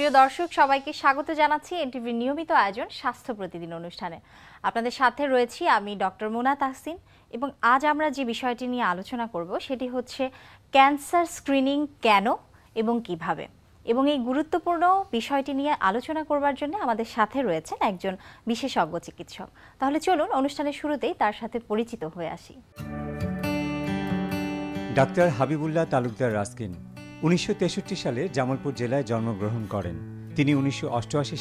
প্রিয় দর্শক সবাইকে স্বাগত জানাচ্ছি এনটিভির নিয়মিত আয়োজন স্বাস্থ্য প্রতিদিন অনুষ্ঠানে আপনাদের সাথে রয়েছি আমি ডক্টর মোনা তাহসিন এবং আজ আমরা যে বিষয়টি নিয়ে আলোচনা করব সেটি হচ্ছে ক্যান্সার স্ক্রিনিং কেন এবং কিভাবে এবং এই গুরুত্বপূর্ণ বিষয়টি নিয়ে আলোচনা করবার জন্য আমাদের সাথে রয়েছেন একজন বিশেষজ্ঞ চিকিৎসক তাহলে চলুন অনুষ্ঠানের শুরুতেই তার সাথে পরিচিত হয়ে আসি ডাক্তার হাবিবুল্লাহ তালুকদার রাস্কিন উনিশশো সালে জামালপুর জেলায় জন্মগ্রহণ করেন তিনি উনিশশো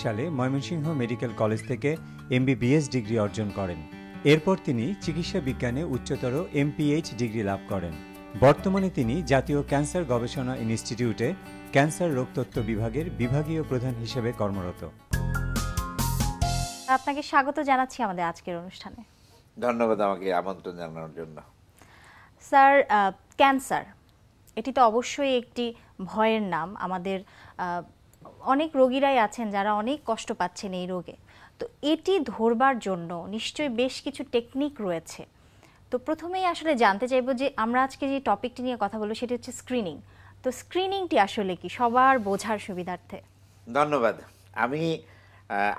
সালে ময়মনসিংহ মেডিকেল কলেজ থেকে এমবিবিএস ডিগ্রি অর্জন করেন এরপর তিনি চিকিৎসা বিজ্ঞানে উচ্চতর এমপিএইচ ডিগ্রি লাভ করেন বর্তমানে তিনি জাতীয় ক্যান্সার গবেষণা ইনস্টিটিউটে ক্যান্সার রোগতত্ত্ব বিভাগের বিভাগীয় প্রধান হিসেবে কর্মরত আপনাকে স্বাগত জানাচ্ছি আমাদের আজকের অনুষ্ঠানে ধন্যবাদ আমাকে আমন্ত্রণ জানানোর জন্য স্যার ক্যান্সার এটি তো অবশ্যই একটি ভয়ের নাম আমাদের অনেক রোগীরাই আছেন যারা অনেক কষ্ট পাচ্ছেন এই রোগে তো এটি ধরবার জন্য নিশ্চয়ই বেশ কিছু টেকনিক রয়েছে তো প্রথমেই আসলে জানতে চাইব যে আমরা আজকে যে টপিকটি নিয়ে কথা বলবো সেটি হচ্ছে স্ক্রিনিং তো স্ক্রিনিংটি আসলে কি সবার বোঝার সুবিধার্থে ধন্যবাদ আমি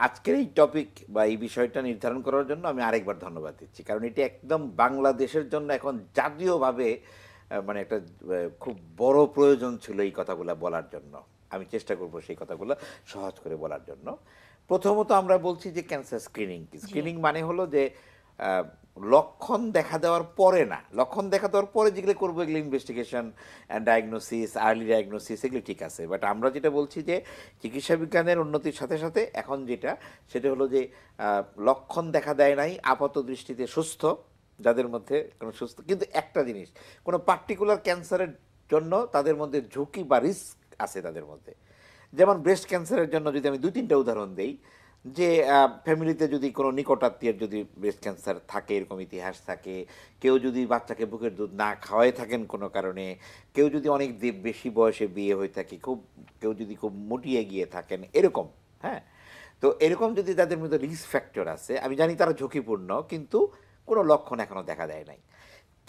আজকের এই টপিক বা এই বিষয়টা নির্ধারণ করার জন্য আমি আরেকবার ধন্যবাদ দিচ্ছি কারণ এটি একদম বাংলাদেশের জন্য এখন জাতীয়ভাবে মানে একটা খুব বড় প্রয়োজন ছিল এই কথাগুলো বলার জন্য আমি চেষ্টা করব সেই কথাগুলো সহজ করে বলার জন্য প্রথমত আমরা বলছি যে ক্যান্সার স্ক্রিনিং স্ক্রিনিং মানে হলো যে লক্ষণ দেখা দেওয়ার পরে না লক্ষণ দেখা দেওয়ার পরে যেগুলো করবো এগুলো ইনভেস্টিগেশন ডায়াগনোসিস আর্লি ডায়াগনোসিস এগুলি ঠিক আছে বাট আমরা যেটা বলছি যে চিকিৎসা বিজ্ঞানের উন্নতির সাথে সাথে এখন যেটা সেটা হলো যে লক্ষণ দেখা দেয় নাই আপাত দৃষ্টিতে সুস্থ যাদের মধ্যে কোনো সুস্থ কিন্তু একটা জিনিস কোনো পার্টিকুলার ক্যান্সারের জন্য তাদের মধ্যে ঝুঁকি বা রিস্ক আছে তাদের মধ্যে যেমন ব্রেস্ট ক্যান্সারের জন্য যদি আমি দু তিনটা উদাহরণ দিই যে ফ্যামিলিতে যদি কোনো নিকটাত্মীয়ের যদি ব্রেস্ট ক্যান্সার থাকে এরকম ইতিহাস থাকে কেউ যদি বাচ্চাকে বুকের দুধ না খাওয়াই থাকেন কোনো কারণে কেউ যদি অনেক বেশি বয়সে বিয়ে হয়ে থাকে খুব কেউ যদি খুব মুটিয়ে গিয়ে থাকেন এরকম হ্যাঁ তো এরকম যদি তাদের মধ্যে রিস্ক ফ্যাক্টর আছে আমি জানি তারা ঝুঁকিপূর্ণ কিন্তু কোনো লক্ষণ এখনও দেখা দেয় নাই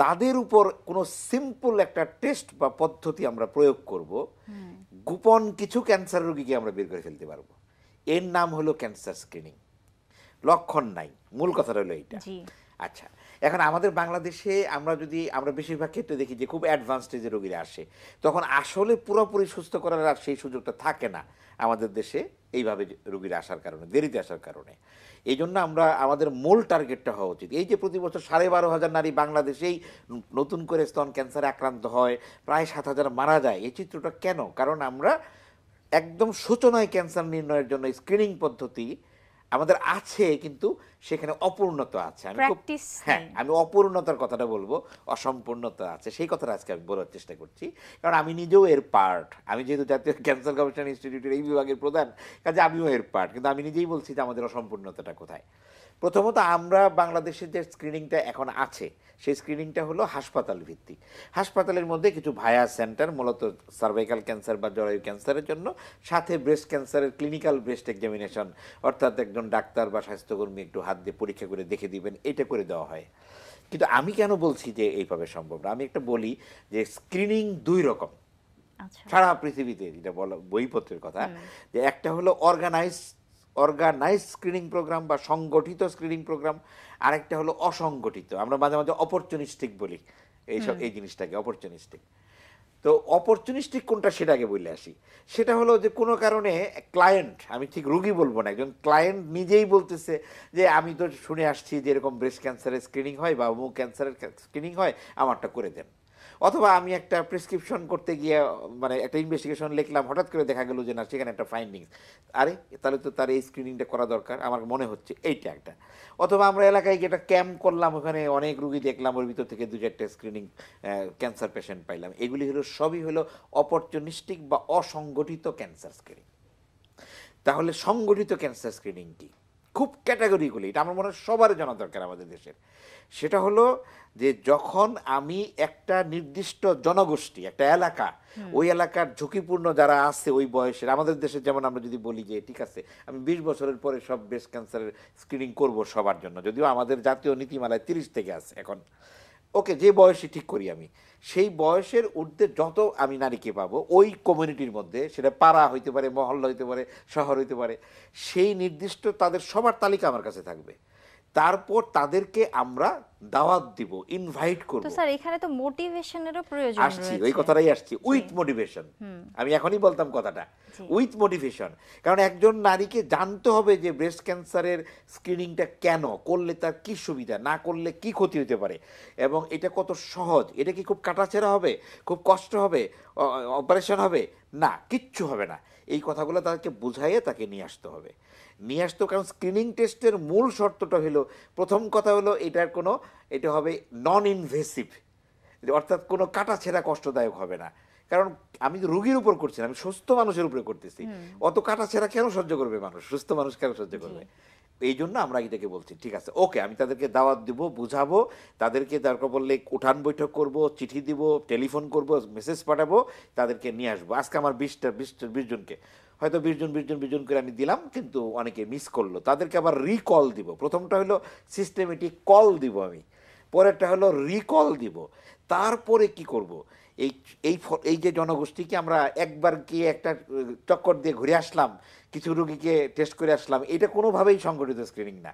তাদের উপর কোনো সিম্পল একটা টেস্ট বা পদ্ধতি আমরা প্রয়োগ করব গোপন কিছু ক্যান্সার রোগীকে আমরা বের করে ফেলতে পারবো এর নাম হলো ক্যান্সার স্ক্রিনিং লক্ষণ নাই মূল কথাটা হলো এইটা আচ্ছা এখন আমাদের বাংলাদেশে আমরা যদি আমরা বেশিরভাগ ক্ষেত্রে দেখি যে খুব অ্যাডভান্স স্টেজে রোগীরা আসে তখন আসলে পুরোপুরি সুস্থ করার আর সেই সুযোগটা থাকে না আমাদের দেশে এইভাবে রোগীরা আসার কারণে দেরিতে আসার কারণে এই জন্য আমরা আমাদের মূল টার্গেটটা হওয়া উচিত এই যে প্রতি বছর সাড়ে বারো হাজার নারী বাংলাদেশেই নতুন করে স্তন ক্যান্সারে আক্রান্ত হয় প্রায় সাত হাজার মারা যায় এই চিত্রটা কেন কারণ আমরা একদম সূচনায় ক্যান্সার নির্ণয়ের জন্য স্ক্রিনিং পদ্ধতি আমাদের আছে কিন্তু সেখানে অপূর্ণতা আছে আমি হ্যাঁ আমি অপূর্ণতার কথাটা বলবো অসম্পূর্ণতা আছে সেই কথাটা আজকে আমি বলার চেষ্টা করছি কারণ আমি নিজেও এর পার্ট আমি যেহেতু জাতীয় ক্যান্সার গবেষণা ইনস্টিটিউটের এই বিভাগের প্রধান কাজে আমিও এর পার্ট কিন্তু আমি নিজেই বলছি যে আমাদের অসম্পূর্ণতাটা কোথায় প্রথমত আমরা বাংলাদেশের যে স্ক্রিনিংটা এখন আছে সেই স্ক্রিনিংটা হলো হাসপাতাল ভিত্তিক হাসপাতালের মধ্যে কিছু ভায়া সেন্টার মূলত সার্ভাইকাল ক্যান্সার বা জরায়ু ক্যান্সারের জন্য সাথে ব্রেস্ট ক্যান্সারের ক্লিনিক্যাল ব্রেস্ট এক্সামিনেশন অর্থাৎ একজন ডাক্তার বা স্বাস্থ্যকর্মী একটু হাত দিয়ে পরীক্ষা করে দেখে দিবেন এটা করে দেওয়া হয় কিন্তু আমি কেন বলছি যে এইভাবে সম্ভব না আমি একটা বলি যে স্ক্রিনিং দুই রকম আচ্ছা। সারা পৃথিবীতে যেটা বলো বইপত্রের কথা যে একটা হলো অর্গানাইজড অর্গানাইজ স্ক্রিনিং প্রোগ্রাম বা সংগঠিত স্ক্রিনিং প্রোগ্রাম আরেকটা হলো অসংগঠিত আমরা মাঝে মাঝে অপরচুনিস্টিক বলি এইসব এই জিনিসটাকে অপরচুনিস্টিক তো অপরচুনিস্টিক কোনটা সেটাকে বলে আসি সেটা হলো যে কোনো কারণে ক্লায়েন্ট আমি ঠিক রুগী বলবো না একজন ক্লায়েন্ট নিজেই বলতেছে যে আমি তো শুনে আসছি যে এরকম ব্রেস্ট ক্যান্সারের স্ক্রিনিং হয় বা অমুক ক্যান্সারের স্ক্রিনিং হয় আমারটা করে দেন অথবা আমি একটা প্রেসক্রিপশন করতে গিয়ে মানে একটা ইনভেস্টিগেশন লিখলাম হঠাৎ করে দেখা গেল যে না সেখানে একটা ফাইন্ডিংস আরে তাহলে তো তার এই স্ক্রিনিংটা করা দরকার আমার মনে হচ্ছে এইটা একটা অথবা আমরা এলাকায় গিয়ে একটা ক্যাম্প করলাম ওখানে অনেক রুগী দেখলাম ওর ভিতর থেকে দু চারটে স্ক্রিনিং ক্যান্সার পেশেন্ট পাইলাম এগুলি হলো সবই হলো অপরচুনিস্টিক বা অসংগঠিত ক্যান্সার স্ক্রিনিং তাহলে সংগঠিত ক্যান্সার স্ক্রিনিং কী খুব ক্যাটাগরিগুলি এটা আমার মনে হয় সবার জানা দরকার আমাদের দেশের সেটা হলো যে যখন আমি একটা নির্দিষ্ট জনগোষ্ঠী একটা এলাকা ওই এলাকার ঝুঁকিপূর্ণ যারা আছে ওই বয়সের আমাদের দেশে যেমন আমরা যদি বলি যে ঠিক আছে আমি বিশ বছরের পরে সব ব্রেস্ট ক্যান্সারের স্ক্রিনিং করব সবার জন্য যদিও আমাদের জাতীয় নীতিমালায় তিরিশ থেকে আছে এখন ওকে যে বয়সে ঠিক করি আমি সেই বয়সের ঊর্ধ্বে যত আমি নারীকে পাবো ওই কমিউনিটির মধ্যে সেটা পাড়া হইতে পারে মহল্লা হইতে পারে শহর হইতে পারে সেই নির্দিষ্ট তাদের সবার তালিকা আমার কাছে থাকবে তারপর তাদেরকে আমরা দাওয়াত দিব ইনভাইট করব তো স্যার এখানে তো মোটিভেশনেরও প্রয়োজন রয়েছে আসছি ওই কথাটাই আসছি উইথ মোটিভেশন আমি এখনই বলতাম কথাটা উইথ মোটিভেশন কারণ একজন নারীকে জানতে হবে যে ব্রেস্ট ক্যান্সারের স্ক্রিনিংটা কেন করলে তার কি সুবিধা না করলে কি ক্ষতি হতে পারে এবং এটা কত সহজ এটা কি খুব কাটাছেড়া হবে খুব কষ্ট হবে অপারেশন হবে না কিচ্ছু হবে না এই কথাগুলো তাদেরকে বুঝাইয়ে তাকে নিয়ে আসতে হবে নিয়ে আসতো কারণ স্ক্রিনিং টেস্টের মূল শর্তটা হলো প্রথম কথা হলো এটার কোনো এটা হবে নন ইনভেসিভ অর্থাৎ কোনো কাটা ছেঁড়া কষ্টদায়ক হবে না কারণ আমি তো রুগীর উপর করছি আমি সুস্থ মানুষের উপরে করতেছি অত কাটা ছেঁড়া কেন সহ্য করবে মানুষ সুস্থ মানুষ কেন সহ্য করবে এই জন্য আমরা এটাকে বলছি ঠিক আছে ওকে আমি তাদেরকে দাওয়াত দিব বুঝাবো তাদেরকে তারপর বললে উঠান বৈঠক করব চিঠি দিব টেলিফোন করব মেসেজ পাঠাবো তাদেরকে নিয়ে আসবো আজকে আমার বিশটা বিশটা জনকে হয়তো বিশজন বিশজন বিশজন করে আমি দিলাম কিন্তু অনেকে মিস করলো তাদেরকে আবার রিকল দিব প্রথমটা হলো সিস্টেমেটিক কল দিব আমি পরেরটা হলো রিকল দিব তারপরে কি করব। এই এই এই যে জনগোষ্ঠীকে আমরা একবার গিয়ে একটা চক্কর দিয়ে ঘুরে আসলাম কিছু রুগীকে টেস্ট করে আসলাম এটা কোনোভাবেই সংগঠিত স্ক্রিনিং না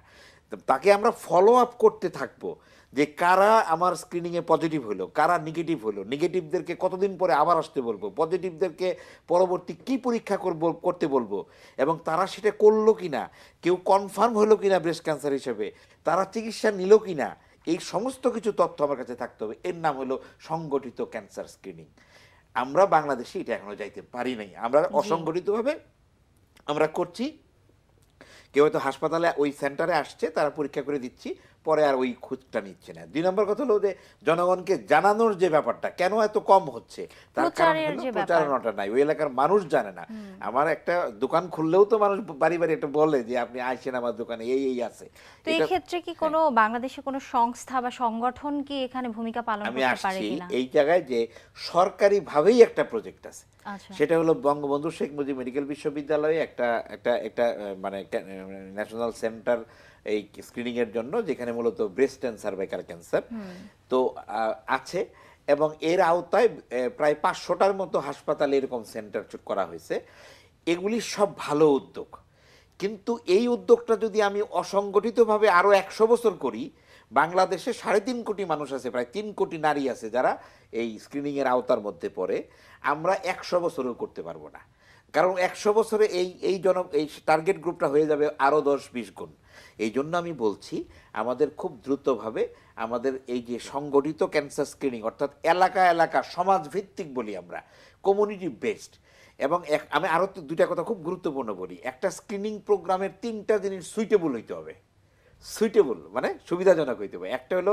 তাকে আমরা ফলো আপ করতে থাকবো যে কারা আমার স্ক্রিনিংয়ে পজিটিভ হলো কারা নেগেটিভ হলো নেগেটিভদেরকে কতদিন পরে আবার আসতে বলবো পজিটিভদেরকে পরবর্তী কি পরীক্ষা করব করতে বলবো এবং তারা সেটা করলো কি না কেউ কনফার্ম হলো কি না ব্রেস্ট ক্যান্সার হিসেবে তারা চিকিৎসা নিল কি না এই সমস্ত কিছু তথ্য আমার কাছে থাকতে হবে এর নাম হলো সংগঠিত ক্যান্সার স্ক্রিনিং আমরা বাংলাদেশে এটা এখনো যাইতে পারি নাই আমরা অসংগঠিতভাবে আমরা করছি কেউ হয়তো হাসপাতালে ওই সেন্টারে আসছে তারা পরীক্ষা করে দিচ্ছি পরে আর ওই খুঁজটা নিচ্ছে না দুই নম্বর কথা হলো যে জনগণকে জানানোর যে ব্যাপারটা কেন এত কম হচ্ছে তার কারণ হলো প্রচারণাটা নাই ওই এলাকার মানুষ জানে না আমার একটা দোকান খুললেও তো মানুষ বাড়ি বাড়ি একটা বলে যে আপনি আসেন আমার দোকানে এই এই আছে তো এই ক্ষেত্রে কি হ্যাঁ। কোনো বাংলাদেশে কোনো সংস্থা বা সংগঠন কি এখানে ভূমিকা পালন করতে পারে কিনা আমি আসছি এই জায়গায় যে সরকারিভাবেই একটা প্রজেক্ট আছে আচ্ছা। সেটা হলো বঙ্গবন্ধু শেখ মুজিব মেডিকেল বিশ্ববিদ্যালয়ে একটা একটা একটা মানে ন্যাশনাল সেন্টার এই স্ক্রিনিং এর জন্য যেখানে মূলত ব্রেস্ট অ্যান্ড সার্ভাইকাল ক্যান্সার তো আছে এবং এর আওতায় প্রায় পাঁচশোটার মতো হাসপাতালে এরকম সেন্টার করা হয়েছে এগুলি সব ভালো উদ্যোগ কিন্তু এই উদ্যোগটা যদি আমি অসংগঠিতভাবে আরও একশো বছর করি বাংলাদেশে সাড়ে তিন কোটি মানুষ আছে প্রায় তিন কোটি নারী আছে যারা এই স্ক্রিনিংয়ের আওতার মধ্যে পড়ে আমরা একশো বছরেও করতে পারবো না কারণ একশো বছরে এই এই জন এই টার্গেট গ্রুপটা হয়ে যাবে আরও দশ বিশ গুণ এই জন্য আমি বলছি আমাদের খুব দ্রুতভাবে আমাদের এই যে সংগঠিত ক্যান্সার স্ক্রিনিং অর্থাৎ এলাকা এলাকা সমাজ ভিত্তিক বলি আমরা কমিউনিটি বেসড এবং এক আমি আরও দুইটা কথা খুব গুরুত্বপূর্ণ বলি একটা স্ক্রিনিং প্রোগ্রামের তিনটা জিনিস সুইটেবল হইতে হবে সুইটেবল মানে সুবিধাজনক হইতে হবে একটা হলো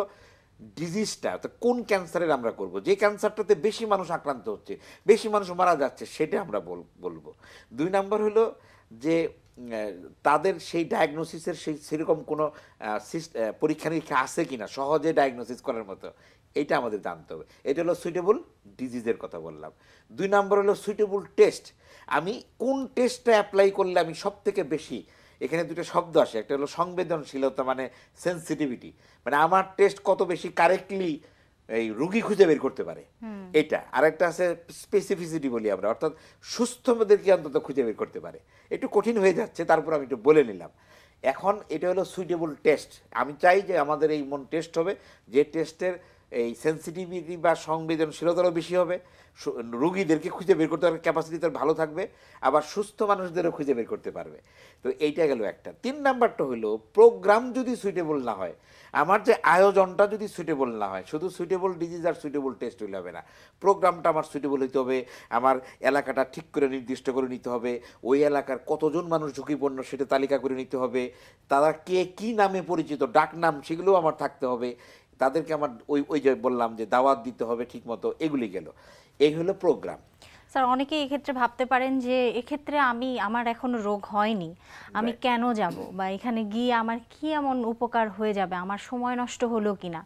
ডিজিজটা তো কোন ক্যান্সারের আমরা করব যে ক্যান্সারটাতে বেশি মানুষ আক্রান্ত হচ্ছে বেশি মানুষ মারা যাচ্ছে সেটা আমরা বলবো দুই নম্বর হলো যে তাদের সেই ডায়াগনোসিসের সেই সেরকম কোনো পরীক্ষা নিরীক্ষা আছে কি না সহজে ডায়াগনোসিস করার মতো এটা আমাদের জানতে হবে এটা হলো সুইটেবল ডিজিজের কথা বললাম দুই নম্বর হলো সুইটেবল টেস্ট আমি কোন টেস্টটা অ্যাপ্লাই করলে আমি সব থেকে বেশি এখানে দুটো শব্দ আসে একটা হলো সংবেদনশীলতা মানে সেন্সিটিভিটি মানে আমার টেস্ট কত বেশি কারেক্টলি এই রুগী খুঁজে বের করতে পারে এটা আর একটা আছে স্পেসিফিসিটি বলি আমরা অর্থাৎ সুস্থদেরকে অন্তত খুঁজে বের করতে পারে একটু কঠিন হয়ে যাচ্ছে তারপর আমি একটু বলে নিলাম এখন এটা হলো সুইটেবল টেস্ট আমি চাই যে আমাদের এই মন টেস্ট হবে যে টেস্টের এই সেন্সিটিভিটি বা সংবেদনশীলতারও বেশি হবে রুগীদেরকে খুঁজে বের করতে পারবে ক্যাপাসিটি তার ভালো থাকবে আবার সুস্থ মানুষদেরও খুঁজে বের করতে পারবে তো এইটা গেল একটা তিন নাম্বারটা হলো প্রোগ্রাম যদি সুইটেবল না হয় আমার যে আয়োজনটা যদি সুইটেবল না হয় শুধু সুইটেবল ডিজিজ আর সুইটেবল টেস্ট হইলে হবে না প্রোগ্রামটা আমার সুইটেবল হইতে হবে আমার এলাকাটা ঠিক করে নির্দিষ্ট করে নিতে হবে ওই এলাকার কতজন মানুষ ঝুঁকিপূর্ণ সেটা তালিকা করে নিতে হবে তারা কে কি নামে পরিচিত ডাক নাম সেগুলোও আমার থাকতে হবে তাদেরকে আমার ওই ওই যে বললাম যে দাওয়াত দিতে হবে ঠিক মতো এগুলি গেল এই হলো প্রোগ্রাম স্যার অনেকেই এক্ষেত্রে ভাবতে পারেন যে এক্ষেত্রে আমি আমার এখন রোগ হয়নি আমি কেন যাব বা এখানে গিয়ে আমার কি এমন উপকার হয়ে যাবে আমার সময় নষ্ট হলো কিনা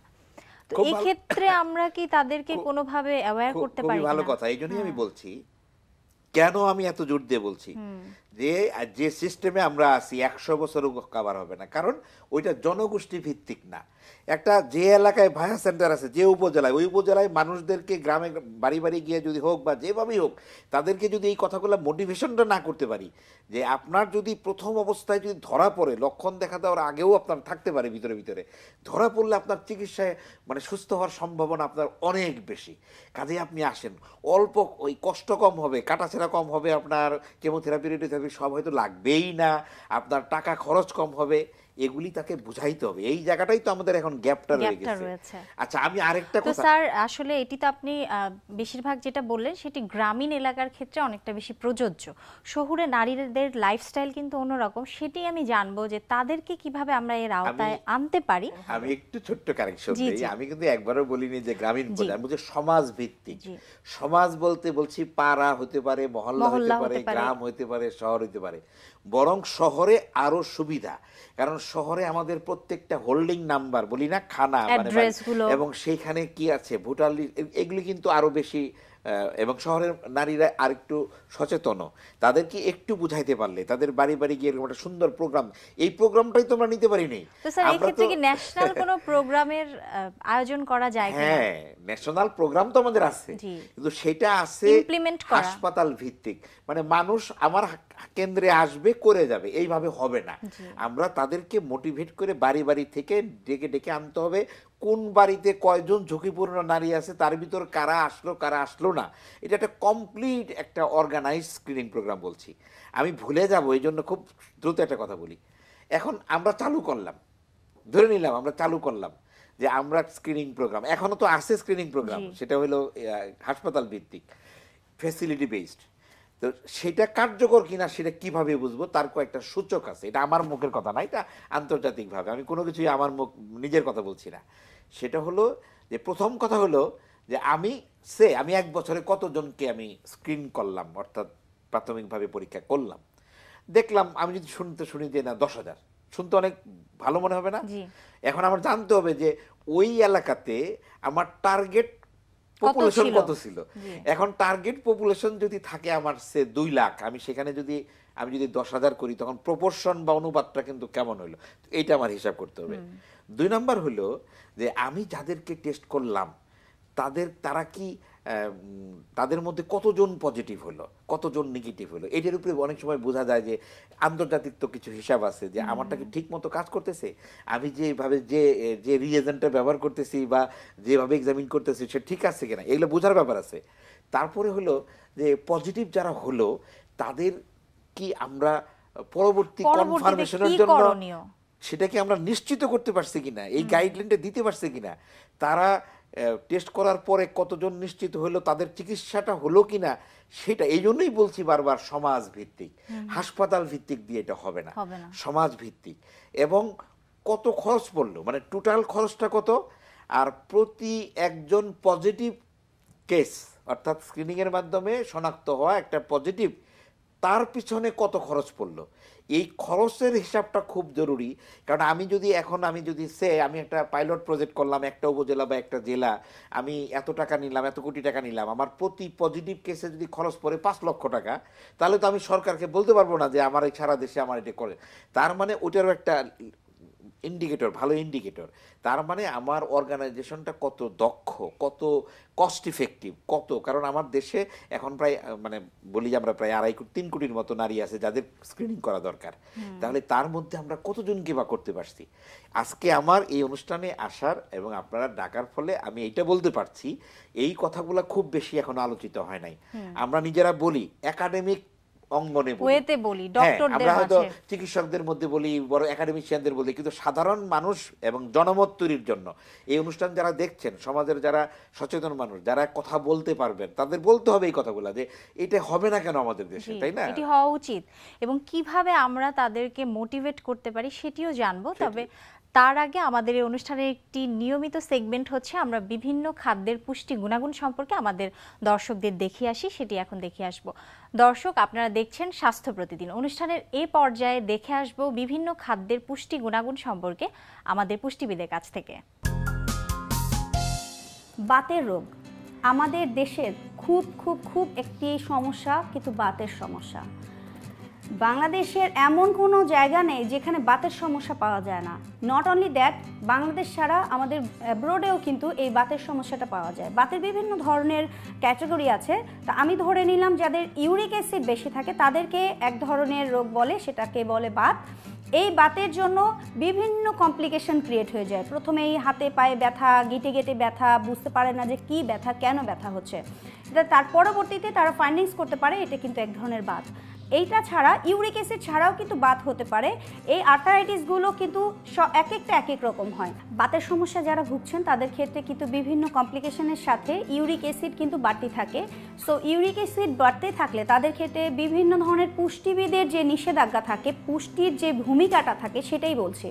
তো এই ক্ষেত্রে আমরা কি তাদেরকে কোনোভাবে অ্যাওয়্যার করতে পারি ভালো কথা এই জন্যই আমি হ্যাঁ। বলছি কেন আমি এত জোর দিয়ে বলছি যে যে সিস্টেমে আমরা আছি একশো বছরও কাবার হবে না কারণ ওইটা জনগোষ্ঠী ভিত্তিক না একটা যে এলাকায় ভায়া সেন্টার আছে যে উপজেলায় ওই উপজেলায় মানুষদেরকে গ্রামে বাড়ি বাড়ি গিয়ে যদি হোক বা যেভাবেই হোক তাদেরকে যদি এই কথাগুলো মোটিভেশনটা না করতে পারি যে আপনার যদি প্রথম অবস্থায় যদি ধরা পড়ে লক্ষণ দেখা দেওয়ার আগেও আপনার থাকতে পারে ভিতরে ভিতরে ধরা পড়লে আপনার চিকিৎসায় মানে সুস্থ হওয়ার সম্ভাবনা আপনার অনেক বেশি কাজে আপনি আসেন অল্প ওই কষ্ট কম হবে কাটাছেঁড়া কম হবে আপনার কেমোথেরাপি রেডিওথেরাপি সব হয়তো লাগবেই না আপনার টাকা খরচ কম হবে এগুলি তাকে বুঝাইতে হবে এই জায়গাটাই তো আমাদের এখন গ্যাপটা রয়ে গেছে আচ্ছা আমি আরেকটা কথা স্যার আসলে এটি তো আপনি বেশিরভাগ যেটা বললেন সেটি গ্রামীণ এলাকার ক্ষেত্রে অনেকটা বেশি প্রযোজ্য শহুরে নারীদের লাইফস্টাইল কিন্তু অন্যরকম সেটি আমি জানবো যে তাদেরকে কিভাবে আমরা এর আওতায় আনতে পারি আমি একটু ছোট্ট কারেকশন দিই আমি কিন্তু একবারও বলিনি যে গ্রামীণ বলে আমি বলছি সমাজ ভিত্তিক সমাজ বলতে বলছি পাড়া হতে পারে মহল্লা হতে পারে গ্রাম হতে পারে শহর হতে পারে বরং শহরে আরো সুবিধা কারণ শহরে আমাদের প্রত্যেকটা হোল্ডিং নাম্বার বলি না খানা মানে এবং সেইখানে কি আছে ভোটার এগুলি কিন্তু আরো বেশি এবং শহরের নারীরা আর একটু সচেতন তাদেরকে একটু বুঝাইতে পারলে তাদের বাড়ি বাড়ি গিয়ে এরকম একটা সুন্দর প্রোগ্রাম এই প্রোগ্রামটাই তোমরা নিতে পারিনি ন্যাশনাল কোনো প্রোগ্রামের আয়োজন করা যায় হ্যাঁ ন্যাশনাল প্রোগ্রাম তো আমাদের আছে কিন্তু সেটা আছে হাসপাতাল ভিত্তিক মানে মানুষ আমার কেন্দ্রে আসবে করে যাবে এইভাবে হবে না আমরা তাদেরকে মোটিভেট করে বাড়ি বাড়ি থেকে ডেকে ডেকে আনতে হবে কোন বাড়িতে কয়জন ঝুঁকিপূর্ণ নারী আছে তার ভিতর কারা আসলো কারা আসলো না এটা একটা কমপ্লিট একটা অর্গানাইজ স্ক্রিনিং প্রোগ্রাম বলছি আমি ভুলে যাব এই জন্য খুব দ্রুত একটা কথা বলি এখন আমরা চালু করলাম ধরে নিলাম আমরা চালু করলাম যে আমরা স্ক্রিনিং প্রোগ্রাম এখনও তো আছে স্ক্রিনিং প্রোগ্রাম সেটা হলো হাসপাতাল ভিত্তিক ফেসিলিটি বেসড তো সেটা কার্যকর কিনা সেটা কিভাবে বুঝবো তার কয়েকটা সূচক আছে এটা আমার মুখের কথা না এটা আন্তর্জাতিকভাবে আমি কোনো কিছুই আমার মুখ নিজের কথা বলছি না সেটা হলো যে প্রথম কথা হলো যে আমি সে আমি এক বছরে কতজনকে আমি স্ক্রিন করলাম অর্থাৎ প্রাথমিকভাবে পরীক্ষা করলাম দেখলাম আমি যদি শুনতে শুনি যে না দশ হাজার শুনতে অনেক ভালো মনে হবে না এখন আমার জানতে হবে যে ওই এলাকাতে আমার টার্গেট পপুলেশন কত ছিল এখন টার্গেট পপুলেশন যদি থাকে আমার সে দুই লাখ আমি সেখানে যদি আমি যদি দশ হাজার করি তখন প্রপোর্শন বা অনুপাতটা কিন্তু কেমন হলো এটা আমার হিসাব করতে হবে দুই নম্বর হলো যে আমি যাদেরকে টেস্ট করলাম তাদের তারা কি তাদের মধ্যে কতজন পজিটিভ হলো কতজন নেগেটিভ হলো এটার উপরে অনেক সময় বোঝা যায় যে আন্তর্জাতিক তো কিছু হিসাব আছে যে আমারটাকে ঠিক মতো কাজ করতেছে আমি যেভাবে যে যে রিয়েজেন্টটা ব্যবহার করতেছি বা যেভাবে এক্সামিন করতেছি সে ঠিক আছে কিনা এগুলো বোঝার ব্যাপার আছে তারপরে হলো যে পজিটিভ যারা হলো তাদের কি আমরা পরবর্তী কনফার্মেশনের জন্য সেটাকে আমরা নিশ্চিত করতে পারছি কিনা এই গাইডলাইনটা দিতে পারছি কিনা তারা টেস্ট করার পরে কতজন নিশ্চিত হলো তাদের চিকিৎসাটা হলো কি না সেটা এই জন্যই বলছি বারবার সমাজ ভিত্তিক হাসপাতাল ভিত্তিক দিয়ে এটা হবে না সমাজ ভিত্তিক এবং কত খরচ পড়লো মানে টোটাল খরচটা কত আর প্রতি একজন পজিটিভ কেস অর্থাৎ স্ক্রিনিংয়ের মাধ্যমে শনাক্ত হওয়া একটা পজিটিভ তার পিছনে কত খরচ পড়লো এই খরচের হিসাবটা খুব জরুরি কারণ আমি যদি এখন আমি যদি সে আমি একটা পাইলট প্রজেক্ট করলাম একটা উপজেলা বা একটা জেলা আমি এত টাকা নিলাম এত কোটি টাকা নিলাম আমার প্রতি পজিটিভ কেসে যদি খরচ পড়ে পাঁচ লক্ষ টাকা তাহলে তো আমি সরকারকে বলতে পারবো না যে আমার এই সারা দেশে আমার এটা করে তার মানে ওটারও একটা ইন্ডিকেটর ভালো ইন্ডিকেটর তার মানে আমার অর্গানাইজেশনটা কত দক্ষ কত কস্ট ইফেক্টিভ কত কারণ আমার দেশে এখন প্রায় মানে বলি যে আমরা প্রায় আড়াই কোটি তিন কোটির মতো নারী আছে যাদের স্ক্রিনিং করা দরকার তাহলে তার মধ্যে আমরা কতজনকে বা করতে পারছি আজকে আমার এই অনুষ্ঠানে আসার এবং আপনারা ডাকার ফলে আমি এইটা বলতে পারছি এই কথাগুলো খুব বেশি এখন আলোচিত হয় নাই আমরা নিজেরা বলি একাডেমিক অঙ্গনে ওয়েতে বলি ডক্টরদের হ্যাঁ, আমরা হয়তো চিকিৎসকদের মধ্যে বলি বড় একাডেমিশিয়ানদের বলি কিন্তু সাধারণ মানুষ এবং জনমত তৈরির জন্য এই অনুষ্ঠান যারা দেখছেন সমাজের যারা সচেতন মানুষ যারা কথা বলতে পারবেন তাদের বলতে হবে এই কথাগুলো যে এটা হবে না কেন আমাদের দেশে তাই না এটি হওয়া উচিত এবং কিভাবে আমরা তাদেরকে মোটিভেট করতে পারি সেটিও জানবো তবে তার আগে আমাদের এই অনুষ্ঠানের একটি নিয়মিত সেগমেন্ট হচ্ছে আমরা বিভিন্ন খাদ্যের পুষ্টি গুণাগুণ সম্পর্কে আমাদের দর্শকদের দেখিয়ে আসি সেটি এখন দেখে আসব দর্শক আপনারা দেখছেন স্বাস্থ্য প্রতিদিন অনুষ্ঠানের এ পর্যায়ে দেখে আসব বিভিন্ন খাদ্যের পুষ্টি গুণাগুণ সম্পর্কে আমাদের পুষ্টিবিদের কাছ থেকে বাতের রোগ আমাদের দেশের খুব খুব খুব একটি সমস্যা কিন্তু বাতের সমস্যা বাংলাদেশের এমন কোনো জায়গা নেই যেখানে বাতের সমস্যা পাওয়া যায় না নট অনলি দ্যাট বাংলাদেশ ছাড়া আমাদের অ্যাব্রোডেও কিন্তু এই বাতের সমস্যাটা পাওয়া যায় বাতের বিভিন্ন ধরনের ক্যাটাগরি আছে তা আমি ধরে নিলাম যাদের ইউরিক অ্যাসিড বেশি থাকে তাদেরকে এক ধরনের রোগ বলে সেটাকে বলে বাত এই বাতের জন্য বিভিন্ন কমপ্লিকেশন ক্রিয়েট হয়ে যায় প্রথমেই হাতে পায়ে ব্যথা গিটে গেটে ব্যথা বুঝতে পারে না যে কি ব্যথা কেন ব্যথা হচ্ছে তার পরবর্তীতে তারা ফাইন্ডিংস করতে পারে এটা কিন্তু এক ধরনের বাত এইটা ছাড়া ইউরিক অ্যাসিড ছাড়াও কিন্তু বাত হতে পারে এই আর্থারাইটিসগুলো কিন্তু এক একটা এক এক রকম হয় বাতের সমস্যা যারা ভুগছেন তাদের ক্ষেত্রে কিন্তু বিভিন্ন কমপ্লিকেশনের সাথে ইউরিক অ্যাসিড কিন্তু বাড়তে থাকে সো ইউরিক অ্যাসিড বাড়তে থাকলে তাদের ক্ষেত্রে বিভিন্ন ধরনের পুষ্টিবিদের যে নিষেধাজ্ঞা থাকে পুষ্টির যে ভূমিকাটা থাকে সেটাই বলছি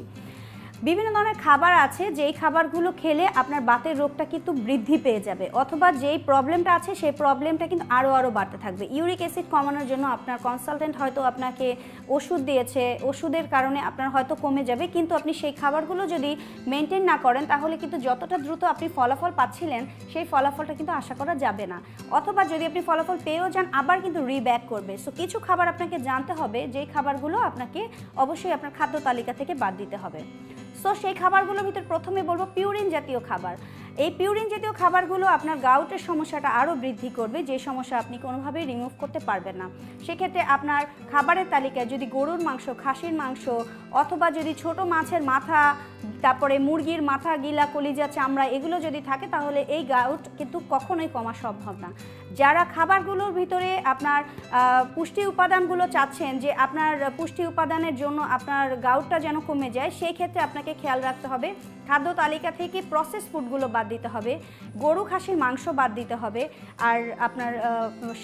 বিভিন্ন ধরনের খাবার আছে যেই খাবারগুলো খেলে আপনার বাতের রোগটা কিন্তু বৃদ্ধি পেয়ে যাবে অথবা যেই প্রবলেমটা আছে সেই প্রবলেমটা কিন্তু আরও আরও বাড়তে থাকবে ইউরিক অ্যাসিড কমানোর জন্য আপনার কনসালটেন্ট হয়তো আপনাকে ওষুধ দিয়েছে ওষুধের কারণে আপনার হয়তো কমে যাবে কিন্তু আপনি সেই খাবারগুলো যদি মেনটেন না করেন তাহলে কিন্তু যতটা দ্রুত আপনি ফলাফল পাচ্ছিলেন সেই ফলাফলটা কিন্তু আশা করা যাবে না অথবা যদি আপনি ফলাফল পেয়েও যান আবার কিন্তু রিব্যাক করবে সো কিছু খাবার আপনাকে জানতে হবে যেই খাবারগুলো আপনাকে অবশ্যই আপনার খাদ্য তালিকা থেকে বাদ দিতে হবে সো সেই খাবারগুলোর ভিতর প্রথমে বলবো পিউরিন জাতীয় খাবার এই পিউরিন জাতীয় খাবারগুলো আপনার গাউটের সমস্যাটা আরও বৃদ্ধি করবে যে সমস্যা আপনি কোনোভাবেই রিমুভ করতে পারবেন না সেক্ষেত্রে আপনার খাবারের তালিকায় যদি গরুর মাংস খাসির মাংস অথবা যদি ছোট মাছের মাথা তারপরে মুরগির মাথা গিলা কলিজা চামড়া এগুলো যদি থাকে তাহলে এই গাউট কিন্তু কখনোই কমা সম্ভব না যারা খাবারগুলোর ভিতরে আপনার পুষ্টি উপাদানগুলো চাচ্ছেন যে আপনার পুষ্টি উপাদানের জন্য আপনার গাউটটা যেন কমে যায় সেই ক্ষেত্রে আপনাকে খেয়াল রাখতে হবে খাদ্য তালিকা থেকে প্রসেস ফুডগুলো বাদ দিতে হবে গরু খাসির মাংস বাদ দিতে হবে আর আপনার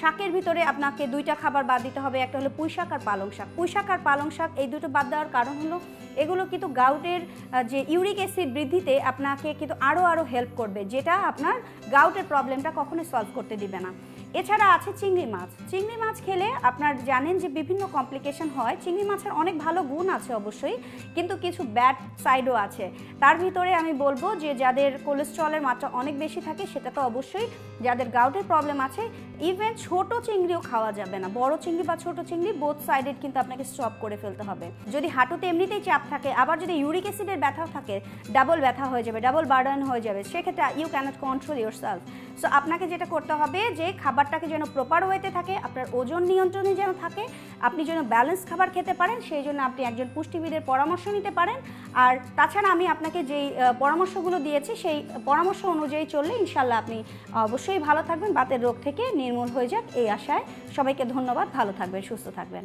শাকের ভিতরে আপনাকে দুইটা খাবার বাদ দিতে হবে একটা হলো পুঁই শাক আর পালং শাক পুঁই শাক আর পালং শাক এই দুটো বাদ দেওয়ার কারণ হলো এগুলো কিন্তু গাউটের যে ইউরিক অ্যাসিড বৃদ্ধিতে আপনাকে কিন্তু আরও আরও হেল্প করবে যেটা আপনার গাউটের প্রবলেমটা কখনোই সলভ করতে দিবে না এছাড়া আছে চিংড়ি মাছ চিংড়ি মাছ খেলে আপনার জানেন যে বিভিন্ন কমপ্লিকেশন হয় চিংড়ি মাছের অনেক ভালো গুণ আছে অবশ্যই কিন্তু কিছু ব্যাড সাইডও আছে তার ভিতরে আমি বলবো যে যাদের কোলেস্ট্রলের মাত্রা অনেক বেশি থাকে সেটা তো অবশ্যই যাদের গাউটের প্রবলেম আছে ইভেন ছোট চিংড়িও খাওয়া যাবে না বড় চিংড়ি বা ছোট চিংড়ি বোথ সাইডের কিন্তু আপনাকে স্টপ করে ফেলতে হবে যদি হাঁটুতে এমনিতেই চাপ থাকে আবার যদি ইউরিক অ্যাসিডের ব্যথাও থাকে ডাবল ব্যথা হয়ে যাবে ডাবল বার্ডন হয়ে যাবে সেক্ষেত্রে you cannot control yourself so আপনাকে যেটা করতে হবে যে খাবার খাবারটাকে যেন প্রপার ওয়েতে থাকে আপনার ওজন নিয়ন্ত্রণে যেন থাকে আপনি যেন ব্যালেন্স খাবার খেতে পারেন সেই জন্য আপনি একজন পুষ্টিবিদের পরামর্শ নিতে পারেন আর তাছাড়া আমি আপনাকে যেই পরামর্শগুলো দিয়েছি সেই পরামর্শ অনুযায়ী চললে ইনশাল্লাহ আপনি অবশ্যই ভালো থাকবেন বাতের রোগ থেকে নির্মূল হয়ে যাক এই আশায় সবাইকে ধন্যবাদ ভালো থাকবেন সুস্থ থাকবেন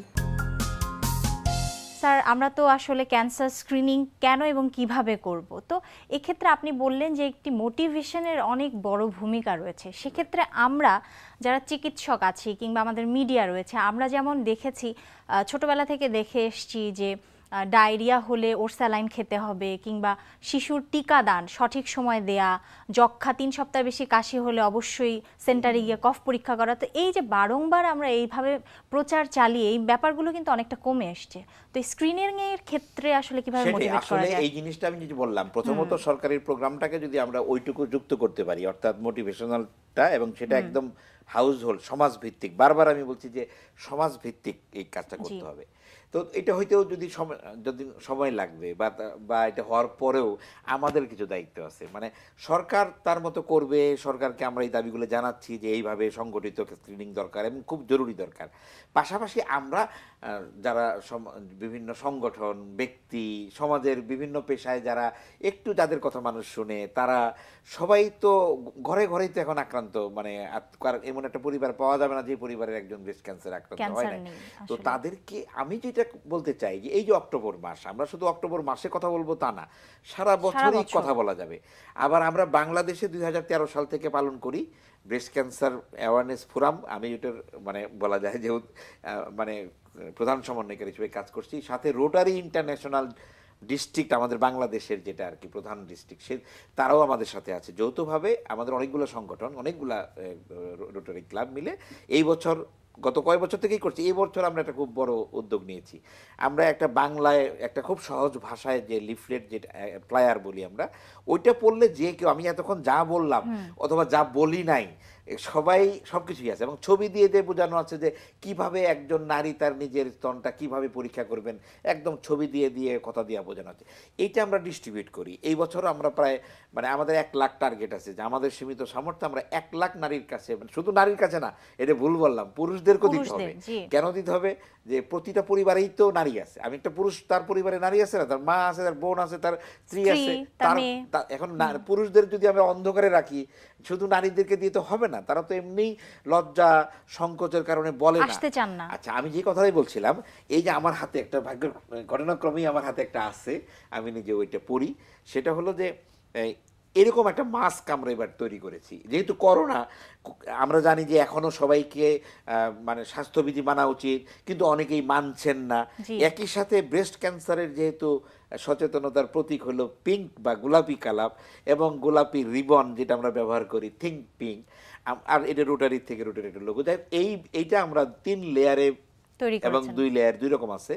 স্যার আমরা তো আসলে ক্যান্সার স্ক্রিনিং কেন এবং কিভাবে করব তো এক্ষেত্রে আপনি বললেন যে একটি মোটিভেশনের অনেক বড় ভূমিকা রয়েছে সেক্ষেত্রে আমরা যারা চিকিৎসক আছি কিংবা আমাদের মিডিয়া রয়েছে আমরা যেমন দেখেছি ছোটবেলা থেকে দেখে এসছি যে ডায়রিয়া হলে ওর স্যালাইন খেতে হবে কিংবা শিশুর টিকা দান সঠিক সময় দেয়া যক্ষা তিন সপ্তাহ বেশি কাশি হলে অবশ্যই সেন্টারে গিয়ে কফ পরীক্ষা করা তো এই যে বারংবার আমরা এইভাবে প্রচার চালিয়ে এই ব্যাপারগুলো কিন্তু অনেকটা কমে আসছে তো স্ক্রিনিং এর ক্ষেত্রে আসলে কিভাবে মোটিভেট করা যায় এই জিনিসটা আমি যদি বললাম প্রথমত সরকারের প্রোগ্রামটাকে যদি আমরা ওইটুকু যুক্ত করতে পারি অর্থাৎ মোটিভেশনালটা এবং সেটা একদম হাউস হোল্ড সমাজ ভিত্তিক বারবার আমি বলছি যে সমাজ ভিত্তিক এই কাজটা করতে হবে তো এটা হইতেও যদি সময় যদি সময় লাগবে বা বা এটা হওয়ার পরেও আমাদের কিছু দায়িত্ব আছে মানে সরকার তার মতো করবে সরকারকে আমরা এই দাবিগুলো জানাচ্ছি যে এইভাবে সংগঠিত স্ক্রিনিং দরকার এবং খুব জরুরি দরকার পাশাপাশি আমরা যারা বিভিন্ন সংগঠন ব্যক্তি সমাজের বিভিন্ন পেশায় যারা একটু যাদের কথা মানুষ শুনে তারা সবাই তো ঘরে ঘরেই তো এখন আক্রান্ত মানে এমন একটা পরিবার পাওয়া যাবে না যে পরিবারের একজন ব্রেস্ট ক্যান্সার আক্রান্ত হয় না তো তাদেরকে আমি যেটা যেটা বলতে চাই যে এই যে অক্টোবর মাস আমরা শুধু অক্টোবর মাসে কথা বলবো তা না সারা বছরই কথা বলা যাবে আবার আমরা বাংলাদেশে দুই সাল থেকে পালন করি ব্রেস্ট ক্যান্সার অ্যাওয়ারনেস ফোরাম আমি এটার মানে বলা যায় যে মানে প্রধান সমন্বয়কারী হিসেবে কাজ করছি সাথে রোটারি ইন্টারন্যাশনাল ডিস্ট্রিক্ট আমাদের বাংলাদেশের যেটা আর কি প্রধান ডিস্ট্রিক্ট সে তারাও আমাদের সাথে আছে যৌথভাবে আমাদের অনেকগুলো সংগঠন অনেকগুলা রোটারি ক্লাব মিলে এই বছর গত কয়েক বছর থেকেই করছি এই বছর আমরা একটা খুব বড় উদ্যোগ নিয়েছি আমরা একটা বাংলায় একটা খুব সহজ ভাষায় যে লিফলেট যে প্লায়ার বলি আমরা ওইটা পড়লে যে কেউ আমি এতক্ষণ যা বললাম অথবা যা বলি নাই সবাই সব কিছুই আছে এবং ছবি দিয়ে দিয়ে বোঝানো আছে যে কিভাবে একজন নারী তার নিজের স্তনটা কিভাবে পরীক্ষা করবেন একদম ছবি দিয়ে দিয়ে কথা দিয়ে বোঝানো আছে এইটা আমরা ডিস্ট্রিবিউট করি এই বছর আমরা প্রায় মানে আমাদের এক লাখ টার্গেট আছে যে আমাদের সীমিত সামর্থ্য আমরা এক লাখ নারীর কাছে মানে শুধু নারীর কাছে না এটা ভুল বললাম পুরুষদেরকেও দিতে হবে কেন দিতে হবে যে প্রতিটা পরিবারেই তো নারী আছে আমি একটা পুরুষ তার পরিবারে নারী আছে না তার মা আছে তার বোন আছে তার স্ত্রী আছে তার এখন পুরুষদের যদি আমরা অন্ধকারে রাখি শুধু নারীদেরকে দিয়ে তো হবে না তারা তো এমনি লজ্জা সংকোচের কারণে বলে আসতে চান না আচ্ছা আমি যে কথাই বলছিলাম এই যে আমার হাতে একটা ভাগ্য ঘটনাক্রমেই আমার হাতে একটা আছে আমি নিজে ওইটা পড়ি সেটা হলো যে এরকম একটা মাস্ক আমরা এবার তৈরি করেছি যেহেতু করোনা আমরা জানি যে এখনো সবাইকে মানে স্বাস্থ্যবিধি মানা উচিত কিন্তু অনেকেই মানছেন না একই সাথে ব্রেস্ট ক্যান্সারের যেহেতু সচেতনতার প্রতীক হলো পিঙ্ক বা গোলাপি কালাপ এবং গোলাপি রিবন যেটা আমরা ব্যবহার করি থিঙ্ক পিঙ্ক আর এটা রোটারির থেকে রোটারি লোগো এই এইটা আমরা তিন লেয়ারে এবং দুই লেয়ার দুই রকম আছে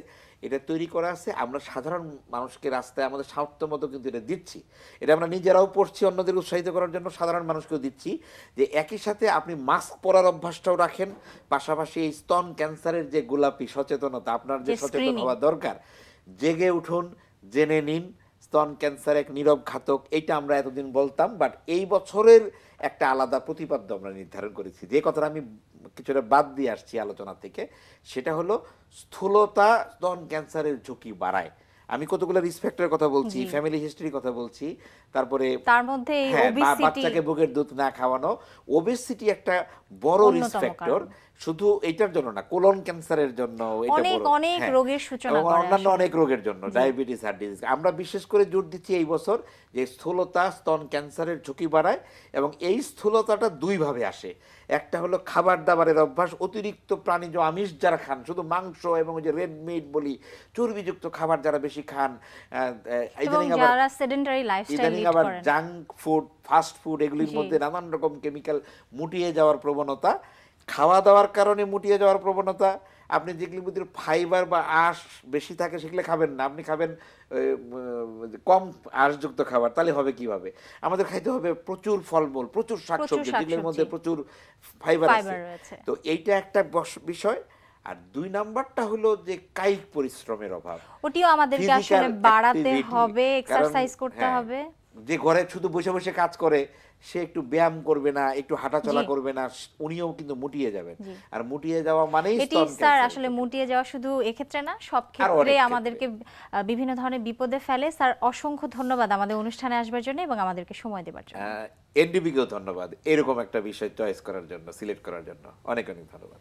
এটা তৈরি করা আছে আমরা সাধারণ মানুষকে রাস্তায় আমাদের সামর্থ্য মতো কিন্তু এটা দিচ্ছি এটা আমরা নিজেরাও পড়ছি অন্যদের উৎসাহিত করার জন্য সাধারণ মানুষকেও দিচ্ছি যে একই সাথে আপনি মাস্ক পরার অভ্যাসটাও রাখেন পাশাপাশি এই স্তন ক্যান্সারের যে গোলাপি সচেতনতা আপনার যে সচেতন হওয়া দরকার জেগে উঠুন জেনে নিন স্তন ক্যান্সার এক নীরব ঘাতক এইটা আমরা এতদিন বলতাম বাট এই বছরের একটা আলাদা প্রতিপাদ্য আমরা নির্ধারণ করেছি যে কথাটা আমি কিছুটা বাদ দিয়ে আসছি আলোচনা থেকে সেটা হলো স্থূলতা স্তন ক্যান্সারের ঝুঁকি বাড়ায় আমি কতগুলো রিস্ক কথা বলছি ফ্যামিলি হিস্ট্রির কথা বলছি তারপরে তার মধ্যে হ্যাঁ, বাচ্চাকে বুকের দুধ না খাওয়ানো ওবেসিটি একটা বড় রিস্ক ফ্যাক্টর শুধু এটার জন্য না কোলন ক্যান্সারের জন্য অনেক অনেক হ্যাঁ, রোগের সূচনা করে অন্যান্য অনেক রোগের জন্য ডায়াবেটিস হার্ট ডিজিজ আমরা বিশেষ করে জোর দিচ্ছি এই বছর যে স্থূলতা স্তন ক্যান্সারের ঝুঁকি বাড়ায় এবং এই স্থূলতাটা দুই ভাবে আসে একটা হলো খাবার দাবারের অভ্যাস অতিরিক্ত প্রাণীজ আমিষ যারা খান শুধু মাংস এবং ওই যে রেড মিট বলি চর্বিযুক্ত খাবার যারা বেশি খান ইদানিং আবার সেডেন্টারি লাইফস্টাইল আবার জাঙ্ক ফুড ফাস্ট ফুড এগুলির মধ্যে নানান রকম কেমিক্যাল মুটিয়ে যাওয়ার প্রবণতা খাওয়া দাওয়ার কারণে মুটিয়ে যাওয়ার প্রবণতা আপনি যেগুলির মধ্যে ফাইবার বা আঁশ বেশি থাকে সেগুলো খাবেন না আপনি খাবেন কম আঁশযুক্ত খাবার তাহলে হবে কিভাবে আমাদের খাইতে হবে প্রচুর ফলমূল প্রচুর শাকসবজি যেগুলির মধ্যে প্রচুর ফাইবার আছে তো এইটা একটা বিষয় আর দুই নাম্বারটা হলো যে কায়িক পরিশ্রমের অভাব ওটিও আমাদেরকে আসলে বাড়াতে হবে এক্সারসাইজ করতে হ্যাঁ। হবে যে ঘরে শুধু বসে বসে কাজ করে সে একটু ব্যায়াম করবে না একটু হাঁটাচলা করবে না উনিও কিন্তু মুটিয়ে যাবেন আর মুটিয়ে যাওয়া মানেই এটি স্যার আসলে মুটিয়ে যাওয়া শুধু এক্ষেত্রে না সব ক্ষেত্রে আমাদেরকে বিভিন্ন ধরনের বিপদে ফেলে স্যার অসংখ্য ধন্যবাদ আমাদের অনুষ্ঠানে আসবার জন্য এবং আমাদেরকে সময় দেবার জন্য এনডিবিকেও ধন্যবাদ এরকম একটা বিষয় চয়েস করার জন্য সিলেক্ট করার জন্য অনেক অনেক ধন্যবাদ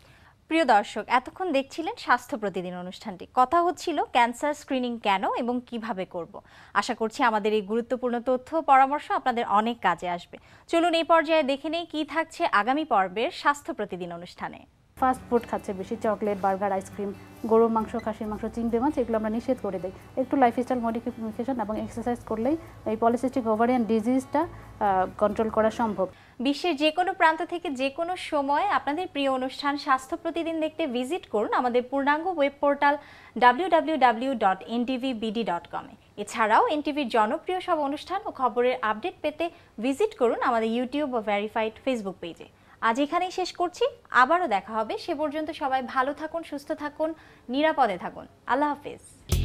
প্রিয় দর্শক এতক্ষণ দেখছিলেন স্বাস্থ্য প্রতিদিন অনুষ্ঠানটি কথা হচ্ছিল ক্যান্সার স্ক্রিনিং কেন এবং কিভাবে করব আশা করছি আমাদের এই গুরুত্বপূর্ণ তথ্য পরামর্শ আপনাদের অনেক কাজে আসবে চলুন এই পর্যায়ে দেখে নেই কী থাকছে আগামী পর্বের স্বাস্থ্য প্রতিদিন অনুষ্ঠানে ফাস্ট ফুড খাচ্ছে বেশি চকলেট বার্গার আইসক্রিম গরু মাংস খাসির মাংস চিংড়ি মাছ এগুলো আমরা নিষেধ করে দিই একটু লাইফস্টাইল মডিফিকেশন এবং এক্সারসাইজ করলেই এই পলিসিস্টিক ওভারিয়ান ডিজিজটা কন্ট্রোল করা সম্ভব বিশ্বের যে কোনো প্রান্ত থেকে যে কোনো সময় আপনাদের প্রিয় অনুষ্ঠান স্বাস্থ্য প্রতিদিন দেখতে ভিজিট করুন আমাদের পূর্ণাঙ্গ ওয়েব পোর্টাল www.ntvbd.com এ এছাড়াও এনটিভির জনপ্রিয় সব অনুষ্ঠান ও খবরের আপডেট পেতে ভিজিট করুন আমাদের ইউটিউব ও ভেরিফাইড ফেসবুক পেজে আজ এখানেই শেষ করছি আবারও দেখা হবে সে পর্যন্ত সবাই ভালো থাকুন সুস্থ থাকুন নিরাপদে থাকুন আল্লাহ হাফিজ